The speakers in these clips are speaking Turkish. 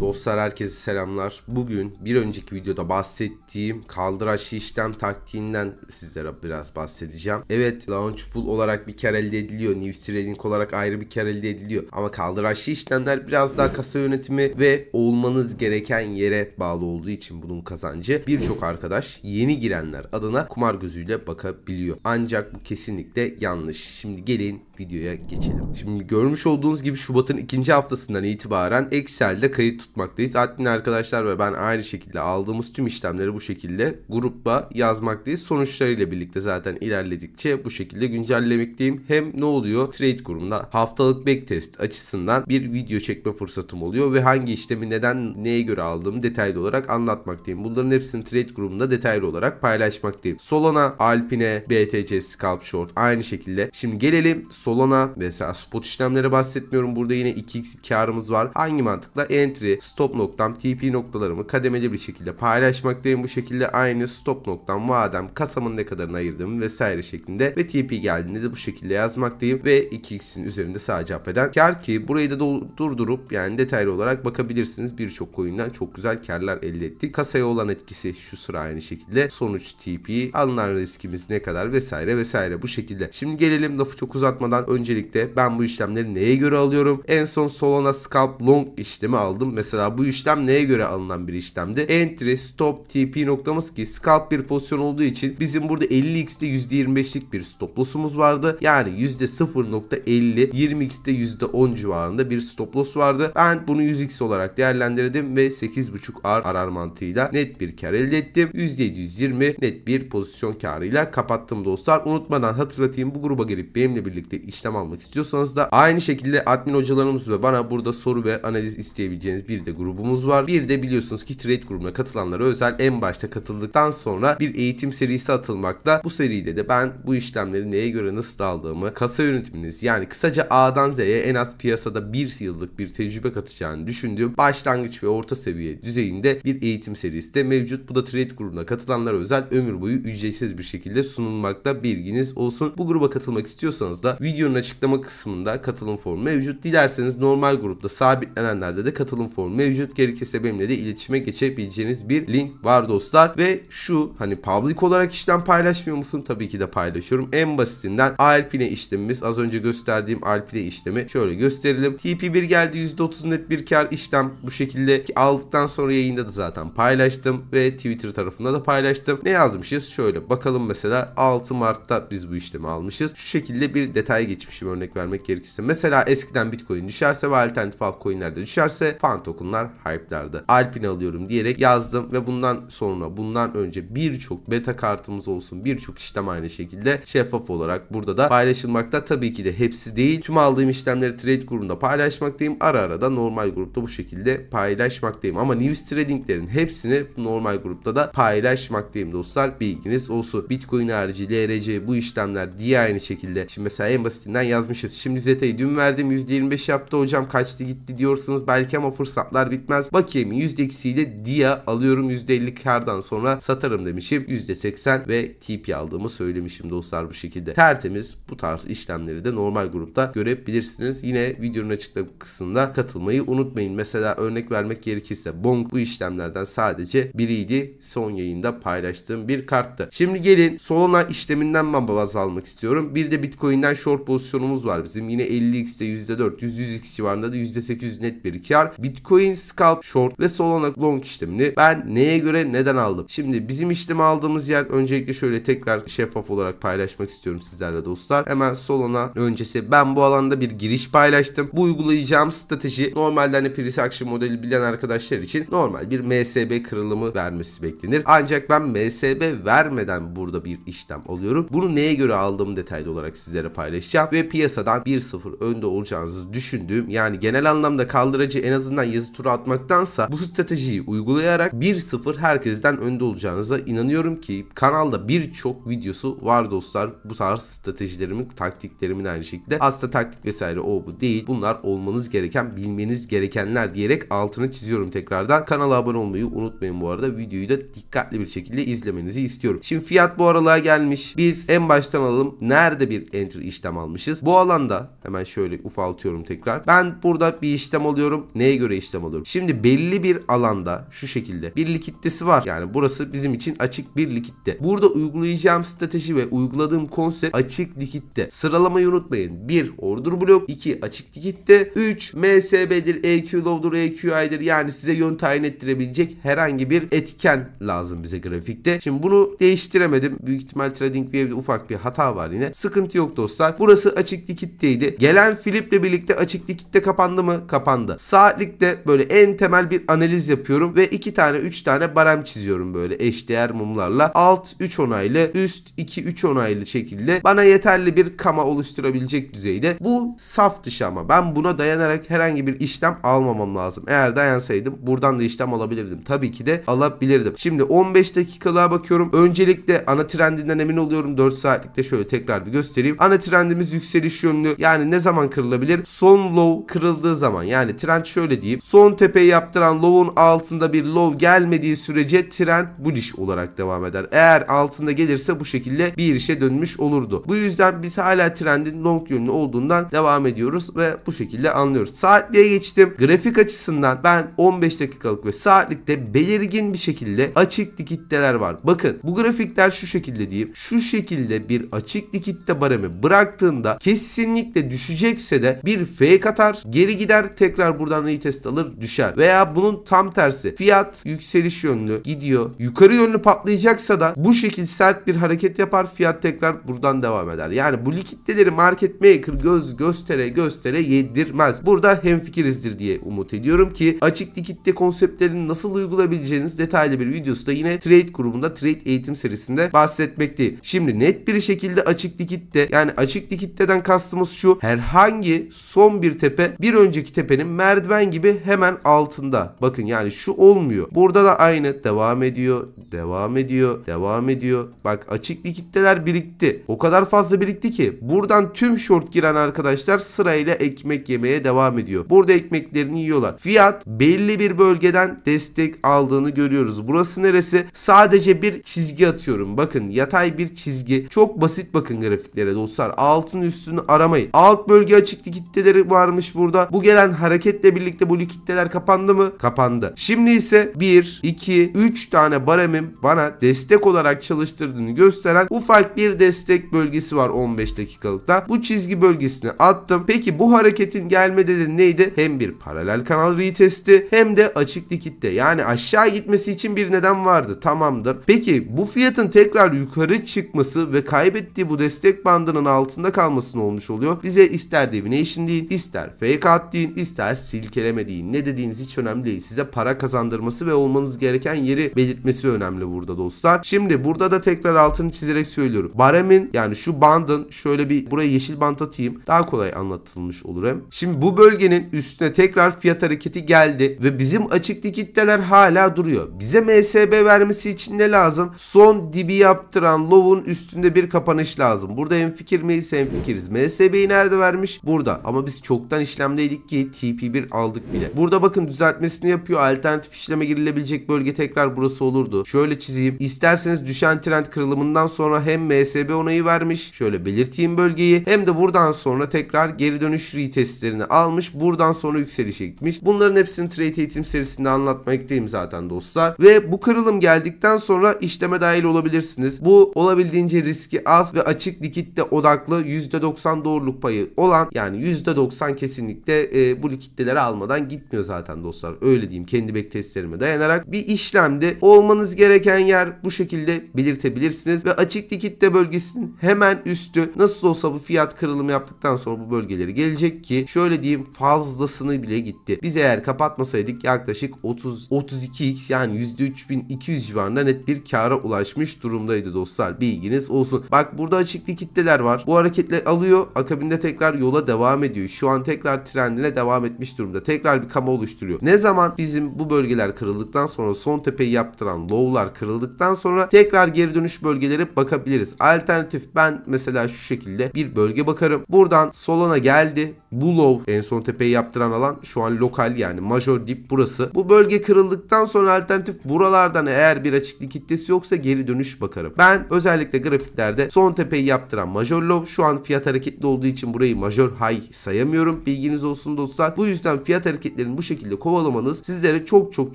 Dostlar herkese selamlar. Bugün bir önceki videoda bahsettiğim kaldıraçlı işlem taktiğinden sizlere biraz bahsedeceğim. Evet launch pool olarak bir kar elde ediliyor. New Trading olarak ayrı bir kar elde ediliyor. Ama kaldıraçlı işlemler biraz daha kasa yönetimi ve olmanız gereken yere bağlı olduğu için bunun kazancı birçok arkadaş yeni girenler adına kumar gözüyle bakabiliyor. Ancak bu kesinlikle yanlış. Şimdi gelin videoya geçelim. Şimdi görmüş olduğunuz gibi Şubat'ın ikinci haftasından itibaren Excel'de kayıt tutmaktayız. Admin arkadaşlar ve ben aynı şekilde aldığımız tüm işlemleri bu şekilde gruba yazmaktayız. Sonuçlarıyla birlikte zaten ilerledikçe bu şekilde güncellemekteyim. Hem ne oluyor? Trade grubunda haftalık backtest açısından bir video çekme fırsatım oluyor ve hangi işlemi neden neye göre aldığımı detaylı olarak anlatmaktayım. Bunların hepsini trade grubunda detaylı olarak paylaşmaktayım. Solana, Alpine, BTC, Scalp Short aynı şekilde. Şimdi gelelim Solana mesela spot işlemlere bahsetmiyorum. Burada yine 2x karımız var. Hangi mantıkla? Entry, stop noktam, TP noktalarımı kademeli bir şekilde paylaşmaktayım. Bu şekilde aynı stop noktam, vadem, kasamın ne kadarını ayırdım vesaire şeklinde ve TP geldiğinde de bu şekilde yazmaktayım ve 2x'in üzerinde sadece eden kar ki burayı da durdurup yani detaylı olarak bakabilirsiniz. Birçok koyundan çok güzel karlar elde ettik. Kasaya olan etkisi şu sıra aynı şekilde. Sonuç TP, alınan riskimiz ne kadar vesaire vesaire bu şekilde. Şimdi gelelim lafı çok uzatmadan öncelikle ben bu işlemleri neye göre alıyorum? En son Solana Scalp Long işlemi aldım. Mesela mesela bu işlem neye göre alınan bir işlemdi? Entry, stop, TP noktamız ki scalp bir pozisyon olduğu için bizim burada 50x'de %25'lik bir stop loss'umuz vardı. Yani %0.50 20x'de %10 civarında bir stop loss vardı. Ben bunu 100x olarak değerlendirdim ve 85 arar mantığıyla net bir kar elde ettim. %720 net bir pozisyon karıyla kapattım dostlar. Unutmadan hatırlatayım bu gruba girip benimle birlikte işlem almak istiyorsanız da aynı şekilde admin hocalarımız ve bana burada soru ve analiz isteyebileceğiniz bir de grubumuz var. Bir de biliyorsunuz ki trade grubuna katılanlara özel en başta katıldıktan sonra bir eğitim serisi atılmakta. Bu seride de ben bu işlemleri neye göre nasıl aldığımı, kasa yönetiminiz yani kısaca A'dan Z'ye en az piyasada bir yıllık bir tecrübe katacağını düşündüğüm başlangıç ve orta seviye düzeyinde bir eğitim serisi de mevcut. Bu da trade grubuna katılanlara özel ömür boyu ücretsiz bir şekilde sunulmakta bilginiz olsun. Bu gruba katılmak istiyorsanız da videonun açıklama kısmında katılım formu mevcut. Dilerseniz normal grupta sabitlenenlerde de katılım formu formu mevcut. Gerekirse benimle de iletişime geçebileceğiniz bir link var dostlar. Ve şu hani public olarak işlem paylaşmıyor musun? Tabii ki de paylaşıyorum. En basitinden Alpine işlemimiz az önce gösterdiğim Alpine işlemi şöyle gösterelim. TP1 geldi %30 net bir kar işlem bu şekilde aldıktan sonra yayında da zaten paylaştım ve Twitter tarafında da paylaştım. Ne yazmışız? Şöyle bakalım mesela 6 Mart'ta biz bu işlemi almışız. Şu şekilde bir detaya geçmişim örnek vermek gerekirse. Mesela eskiden Bitcoin düşerse ve alternatif altcoin'ler düşerse Phantom tokenlar hype'lerde. Alpine alıyorum diyerek yazdım ve bundan sonra bundan önce birçok beta kartımız olsun birçok işlem aynı şekilde şeffaf olarak burada da paylaşılmakta. Tabii ki de hepsi değil. Tüm aldığım işlemleri trade grubunda paylaşmaktayım. Ara ara da normal grupta bu şekilde paylaşmaktayım. Ama news tradinglerin hepsini normal grupta da paylaşmaktayım dostlar. Bilginiz olsun. Bitcoin harici, LRC bu işlemler diye aynı şekilde. Şimdi mesela en basitinden yazmışız. Şimdi Zeta'yı dün verdim %25 yaptı hocam kaçtı gitti diyorsunuz belki ama fırsat fırsatlar bitmez. Bakiyemi %2'siyle Dia alıyorum %50 kardan sonra satarım demişim. %80 ve TP aldığımı söylemişim dostlar bu şekilde. Tertemiz bu tarz işlemleri de normal grupta görebilirsiniz. Yine videonun açıklama kısmında katılmayı unutmayın. Mesela örnek vermek gerekirse Bong bu işlemlerden sadece biriydi. Son yayında paylaştığım bir karttı. Şimdi gelin Solana işleminden ben baz almak istiyorum. Bir de Bitcoin'den short pozisyonumuz var bizim. Yine 50x'te %4, 100-100x civarında da %800 net bir kar. Bitcoin Bitcoin scalp short ve Solana long işlemini ben neye göre neden aldım? Şimdi bizim işlemi aldığımız yer öncelikle şöyle tekrar şeffaf olarak paylaşmak istiyorum sizlerle dostlar. Hemen Solana öncesi ben bu alanda bir giriş paylaştım. Bu uygulayacağım strateji normalde hani price action modeli bilen arkadaşlar için normal bir MSB kırılımı vermesi beklenir. Ancak ben MSB vermeden burada bir işlem alıyorum. Bunu neye göre aldığımı detaylı olarak sizlere paylaşacağım ve piyasadan 1-0 önde olacağınızı düşündüğüm yani genel anlamda kaldıracı en azından yazı herkesi tura atmaktansa bu stratejiyi uygulayarak 1-0 herkesten önde olacağınıza inanıyorum ki kanalda birçok videosu var dostlar. Bu tarz stratejilerimin, taktiklerimin aynı şekilde. Aslında taktik vesaire o bu değil. Bunlar olmanız gereken, bilmeniz gerekenler diyerek altını çiziyorum tekrardan. Kanala abone olmayı unutmayın bu arada. Videoyu da dikkatli bir şekilde izlemenizi istiyorum. Şimdi fiyat bu aralığa gelmiş. Biz en baştan alalım. Nerede bir entry işlem almışız? Bu alanda hemen şöyle ufaltıyorum tekrar. Ben burada bir işlem alıyorum. Neye göre işlem işlem olur. Şimdi belli bir alanda şu şekilde bir likiditesi var. Yani burası bizim için açık bir likitte. Burada uygulayacağım strateji ve uyguladığım konsept açık likitte. Sıralamayı unutmayın. 1 order blok, 2 açık likitte, 3 MSB'dir, EQ low'dur, EQI'dir. Yani size yön tayin ettirebilecek herhangi bir etken lazım bize grafikte. Şimdi bunu değiştiremedim. Büyük ihtimal trading TradingView'de ufak bir hata var yine. Sıkıntı yok dostlar. Burası açık likitteydi. Gelen fliple birlikte açık likitte kapandı mı? Kapandı. Saatlikte böyle en temel bir analiz yapıyorum ve 2 tane 3 tane barem çiziyorum böyle eşdeğer mumlarla. Alt 3 onaylı, üst 2 3 onaylı şekilde bana yeterli bir kama oluşturabilecek düzeyde. Bu saf dışı ama ben buna dayanarak herhangi bir işlem almamam lazım. Eğer dayansaydım buradan da işlem alabilirdim. Tabii ki de alabilirdim. Şimdi 15 dakikalığa bakıyorum. Öncelikle ana trendinden emin oluyorum. 4 saatlikte şöyle tekrar bir göstereyim. Ana trendimiz yükseliş yönlü. Yani ne zaman kırılabilir? Son low kırıldığı zaman. Yani trend şöyle diyeyim. Son tepeyi yaptıran low'un altında bir low gelmediği sürece trend bullish olarak devam eder. Eğer altında gelirse bu şekilde bir işe dönmüş olurdu. Bu yüzden biz hala trendin long yönlü olduğundan devam ediyoruz ve bu şekilde anlıyoruz. Saatliğe geçtim. Grafik açısından ben 15 dakikalık ve saatlikte belirgin bir şekilde açık likitteler var. Bakın bu grafikler şu şekilde diyeyim. Şu şekilde bir açık likitte baremi bıraktığında kesinlikle düşecekse de bir fake atar, geri gider, tekrar buradan retest alır düşer. Veya bunun tam tersi fiyat yükseliş yönlü gidiyor. Yukarı yönlü patlayacaksa da bu şekilde sert bir hareket yapar fiyat tekrar buradan devam eder. Yani bu likitteleri market maker göz göstere göstere yedirmez. Burada hemfikirizdir diye umut ediyorum ki açık likitte konseptlerini nasıl uygulayabileceğiniz detaylı bir videosu da yine trade grubunda trade eğitim serisinde bahsetmekteyim. Şimdi net bir şekilde açık likitte yani açık likitteden kastımız şu herhangi son bir tepe bir önceki tepenin merdiven gibi hemen altında. Bakın yani şu olmuyor. Burada da aynı devam ediyor, devam ediyor, devam ediyor. Bak açık likitteler birikti. O kadar fazla birikti ki buradan tüm short giren arkadaşlar sırayla ekmek yemeye devam ediyor. Burada ekmeklerini yiyorlar. Fiyat belli bir bölgeden destek aldığını görüyoruz. Burası neresi? Sadece bir çizgi atıyorum. Bakın yatay bir çizgi. Çok basit bakın grafiklere dostlar. Altın üstünü aramayın. Alt bölge açık likitteleri varmış burada. Bu gelen hareketle birlikte bu kitleler kapandı mı? Kapandı. Şimdi ise 1, 2, 3 tane baremim bana destek olarak çalıştırdığını gösteren ufak bir destek bölgesi var 15 dakikalıkta. Bu çizgi bölgesini attım. Peki bu hareketin gelme nedeni neydi? Hem bir paralel kanal retesti hem de açık likitte yani aşağı gitmesi için bir neden vardı. Tamamdır. Peki bu fiyatın tekrar yukarı çıkması ve kaybettiği bu destek bandının altında kalmasını olmuş oluyor. Bize ister devine işin deyin, ister fake at deyin, ister silkeleme deyin dediğin ne dediğiniz hiç önemli değil. Size para kazandırması ve olmanız gereken yeri belirtmesi önemli burada dostlar. Şimdi burada da tekrar altını çizerek söylüyorum. Baremin yani şu bandın şöyle bir buraya yeşil bant atayım. Daha kolay anlatılmış olur hem. Şimdi bu bölgenin üstüne tekrar fiyat hareketi geldi ve bizim açık likitteler hala duruyor. Bize MSB vermesi için ne lazım? Son dibi yaptıran low'un üstünde bir kapanış lazım. Burada en fikir miyiz? En fikiriz. MSB'yi nerede vermiş? Burada. Ama biz çoktan işlemdeydik ki TP1 aldık bile. Burada bakın düzeltmesini yapıyor. Alternatif işleme girilebilecek bölge tekrar burası olurdu. Şöyle çizeyim. İsterseniz düşen trend kırılımından sonra hem MSB onayı vermiş. Şöyle belirteyim bölgeyi. Hem de buradan sonra tekrar geri dönüş retestlerini almış. Buradan sonra yükseliş gitmiş. Bunların hepsini trade eğitim serisinde anlatmaktayım zaten dostlar. Ve bu kırılım geldikten sonra işleme dahil olabilirsiniz. Bu olabildiğince riski az ve açık likitte odaklı %90 doğruluk payı olan yani %90 kesinlikle e, bu likitteleri almadan git gitmiyor zaten dostlar. Öyle diyeyim kendi back testlerime dayanarak bir işlemde olmanız gereken yer bu şekilde belirtebilirsiniz ve açık likitte bölgesinin hemen üstü nasıl olsa bu fiyat kırılımı yaptıktan sonra bu bölgeleri gelecek ki şöyle diyeyim fazlasını bile gitti. Biz eğer kapatmasaydık yaklaşık 30 32x yani %3200 civarında net bir kara ulaşmış durumdaydı dostlar. Bilginiz olsun. Bak burada açık likitteler var. Bu hareketle alıyor. Akabinde tekrar yola devam ediyor. Şu an tekrar trendine devam etmiş durumda. Tekrar bir kama oluşturuyor. Ne zaman bizim bu bölgeler kırıldıktan sonra son tepeyi yaptıran low'lar kırıldıktan sonra tekrar geri dönüş bölgeleri bakabiliriz. Alternatif ben mesela şu şekilde bir bölge bakarım. Buradan Solana geldi. Bu low en son tepeyi yaptıran alan şu an lokal yani major dip burası. Bu bölge kırıldıktan sonra alternatif buralardan eğer bir açıklık kitlesi yoksa geri dönüş bakarım. Ben özellikle grafiklerde son tepeyi yaptıran major low şu an fiyat hareketli olduğu için burayı major high sayamıyorum. Bilginiz olsun dostlar. Bu yüzden fiyat hareketli hareketlerini bu şekilde kovalamanız sizlere çok çok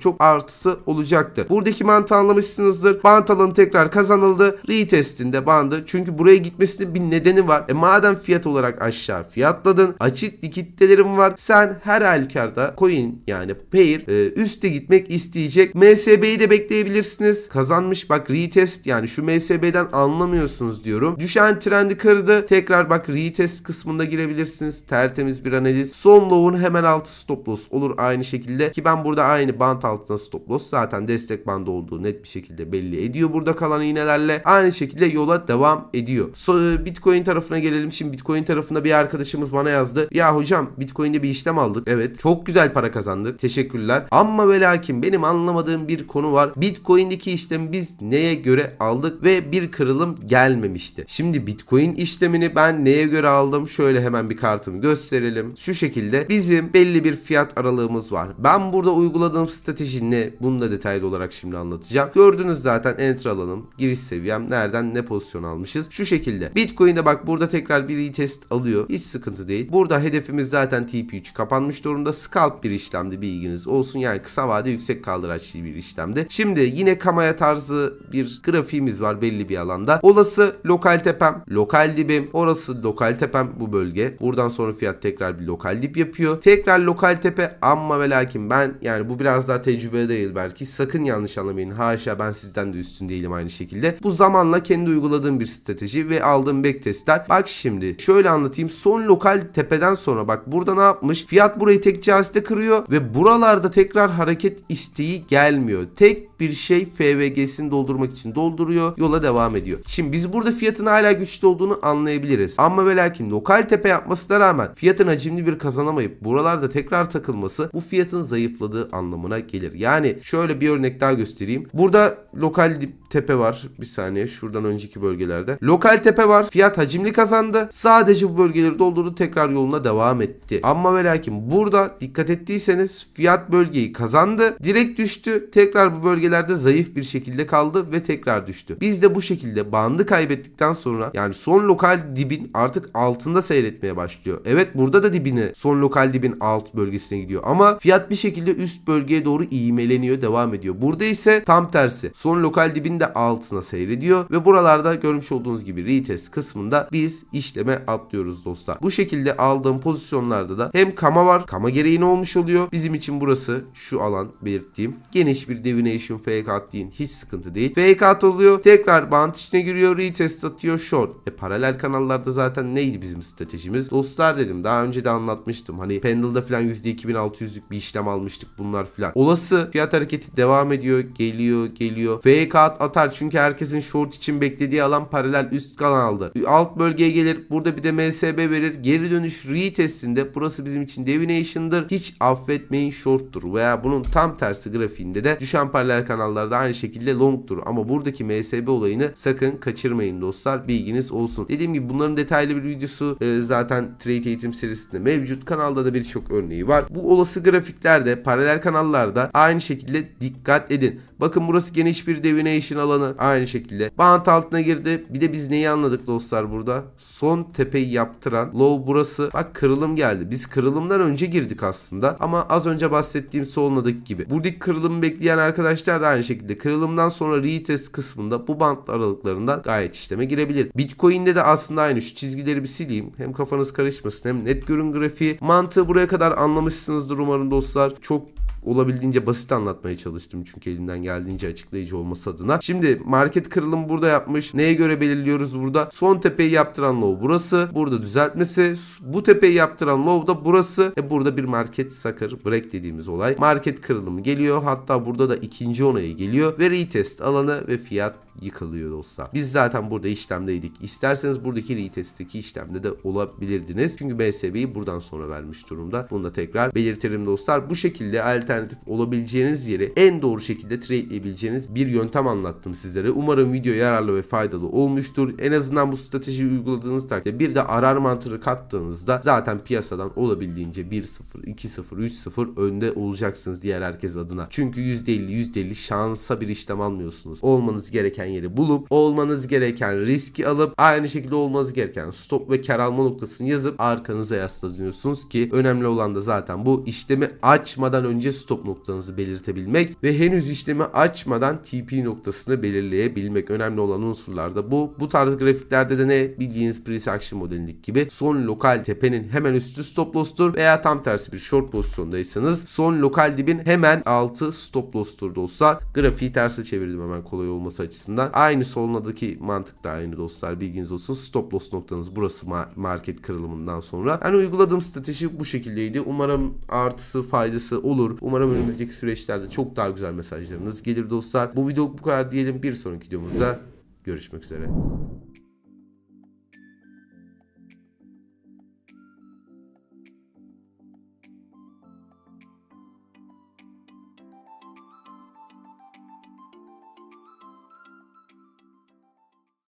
çok artısı olacaktır. Buradaki mantığı anlamışsınızdır. Bant alanı tekrar kazanıldı. Retestinde bandı. Çünkü buraya gitmesinin bir nedeni var. E madem fiyat olarak aşağı fiyatladın. Açık likiditelerin var. Sen her halükarda coin yani pair e, üste gitmek isteyecek. MSB'yi de bekleyebilirsiniz. Kazanmış bak retest yani şu MSB'den anlamıyorsunuz diyorum. Düşen trendi kırdı. Tekrar bak retest kısmında girebilirsiniz. Tertemiz bir analiz. Son low'un hemen altı stop loss olur aynı şekilde ki ben burada aynı bant altına stop loss zaten destek bandı olduğu net bir şekilde belli ediyor burada kalan iğnelerle aynı şekilde yola devam ediyor. So, e, Bitcoin tarafına gelelim. Şimdi Bitcoin tarafında bir arkadaşımız bana yazdı. Ya hocam Bitcoin'de bir işlem aldık. Evet çok güzel para kazandık. Teşekkürler. Ama ve lakin benim anlamadığım bir konu var. Bitcoin'deki işlemi biz neye göre aldık ve bir kırılım gelmemişti. Şimdi Bitcoin işlemini ben neye göre aldım? Şöyle hemen bir kartımı gösterelim. Şu şekilde bizim belli bir fiyat aralığımız var. Ben burada uyguladığım strateji ne? Bunu da detaylı olarak şimdi anlatacağım. Gördüğünüz zaten enter alanım, giriş seviyem, nereden ne pozisyon almışız. Şu şekilde. Bitcoin'de bak burada tekrar bir retest alıyor. Hiç sıkıntı değil. Burada hedefimiz zaten TP3 kapanmış durumda. Scalp bir işlemdi bilginiz olsun. Yani kısa vade yüksek kaldıraçlı bir işlemdi. Şimdi yine kamaya tarzı bir grafiğimiz var belli bir alanda. Olası lokal tepem, lokal dibim. Orası lokal tepem bu bölge. Buradan sonra fiyat tekrar bir lokal dip yapıyor. Tekrar lokal tepe amma ve lakin ben yani bu biraz daha tecrübe değil belki sakın yanlış anlamayın haşa ben sizden de üstün değilim aynı şekilde. Bu zamanla kendi uyguladığım bir strateji ve aldığım backtestler. Bak şimdi şöyle anlatayım son lokal tepeden sonra bak burada ne yapmış fiyat burayı tek cihazda kırıyor ve buralarda tekrar hareket isteği gelmiyor. Tek bir şey FVG'sini doldurmak için dolduruyor yola devam ediyor. Şimdi biz burada fiyatın hala güçlü olduğunu anlayabiliriz. Amma ve lakin lokal tepe yapmasına rağmen fiyatın hacimli bir kazanamayıp buralarda tekrar takılması satılması bu fiyatın zayıfladığı anlamına gelir. Yani şöyle bir örnek daha göstereyim. Burada lokal tepe var. Bir saniye şuradan önceki bölgelerde. Lokal tepe var. Fiyat hacimli kazandı. Sadece bu bölgeleri doldurdu. Tekrar yoluna devam etti. Ama ve lakin burada dikkat ettiyseniz fiyat bölgeyi kazandı. Direkt düştü. Tekrar bu bölgelerde zayıf bir şekilde kaldı ve tekrar düştü. Biz de bu şekilde bandı kaybettikten sonra yani son lokal dibin artık altında seyretmeye başlıyor. Evet burada da dibini son lokal dibin alt bölgesine gidiyor. Ama fiyat bir şekilde üst bölgeye doğru iğmeleniyor devam ediyor. Burada ise tam tersi. Son lokal dibinde altına seyrediyor ve buralarda görmüş olduğunuz gibi retest kısmında biz işleme atlıyoruz dostlar. Bu şekilde aldığım pozisyonlarda da hem kama var. Kama gereği ne olmuş oluyor? Bizim için burası şu alan belirttiğim geniş bir divination fake out değil. Hiç sıkıntı değil. Fake out oluyor. Tekrar bant içine giriyor. Retest atıyor. Short. E paralel kanallarda zaten neydi bizim stratejimiz? Dostlar dedim daha önce de anlatmıştım. Hani Pendle'da falan %2000 3600'lük bir işlem almıştık bunlar filan. Olası fiyat hareketi devam ediyor. Geliyor geliyor. FK atar çünkü herkesin short için beklediği alan paralel üst kanaldır. Alt bölgeye gelir. Burada bir de MSB verir. Geri dönüş retestinde burası bizim için devination'dır. Hiç affetmeyin shorttur veya bunun tam tersi grafiğinde de düşen paralel kanallarda aynı şekilde longtur. Ama buradaki MSB olayını sakın kaçırmayın dostlar. Bilginiz olsun. Dediğim gibi bunların detaylı bir videosu e, zaten trade eğitim serisinde mevcut. Kanalda da birçok örneği var. Bu olası grafiklerde, paralel kanallarda aynı şekilde dikkat edin. Bakın burası geniş bir devination alanı aynı şekilde. Bant altına girdi. Bir de biz neyi anladık dostlar burada? Son tepeyi yaptıran low burası. Bak kırılım geldi. Biz kırılımdan önce girdik aslında. Ama az önce bahsettiğim solunadaki gibi. Buradaki kırılımı bekleyen arkadaşlar da aynı şekilde. Kırılımdan sonra retest kısmında bu bantlı aralıklarından gayet işleme girebilir. Bitcoin'de de aslında aynı. Şu çizgileri bir sileyim. Hem kafanız karışmasın hem net görün grafiği. Mantığı buraya kadar anlamışsınız anlamışsınızdır umarım dostlar. Çok olabildiğince basit anlatmaya çalıştım çünkü elinden geldiğince açıklayıcı olması adına. Şimdi market kırılım burada yapmış. Neye göre belirliyoruz burada? Son tepeyi yaptıran low burası. Burada düzeltmesi. Bu tepeyi yaptıran low da burası. E burada bir market sucker break dediğimiz olay. Market kırılımı geliyor. Hatta burada da ikinci onayı geliyor ve retest alanı ve fiyat yıkılıyor dostlar. Biz zaten burada işlemdeydik. İsterseniz buradaki retestteki işlemde de olabilirdiniz. Çünkü BSB'yi buradan sonra vermiş durumda. Bunu da tekrar belirtelim dostlar. Bu şekilde alternatif olabileceğiniz yeri en doğru şekilde tradeleyebileceğiniz bir yöntem anlattım sizlere. Umarım video yararlı ve faydalı olmuştur. En azından bu strateji uyguladığınız takdirde bir de arar mantığı kattığınızda zaten piyasadan olabildiğince 1-0, 2-0, 3-0 önde olacaksınız diğer herkes adına. Çünkü %50, %50 şansa bir işlem almıyorsunuz. Olmanız gereken gereken yeri bulup olmanız gereken riski alıp aynı şekilde olmanız gereken stop ve kar alma noktasını yazıp arkanıza yaslanıyorsunuz ki önemli olan da zaten bu işlemi açmadan önce stop noktanızı belirtebilmek ve henüz işlemi açmadan TP noktasını belirleyebilmek önemli olan unsurlarda bu. Bu tarz grafiklerde de ne bildiğiniz price action modelindeki gibi son lokal tepenin hemen üstü stop loss'tur veya tam tersi bir short pozisyondaysanız son lokal dibin hemen altı stop loss'tur da olsa grafiği tersi çevirdim hemen kolay olması açısından açısından aynı solunadaki mantık da aynı dostlar bilginiz olsun. Stop loss noktanız burası market kırılımından sonra. Yani uyguladığım strateji bu şekildeydi. Umarım artısı faydası olur. Umarım önümüzdeki süreçlerde çok daha güzel mesajlarınız gelir dostlar. Bu video bu kadar diyelim. Bir sonraki videomuzda görüşmek üzere.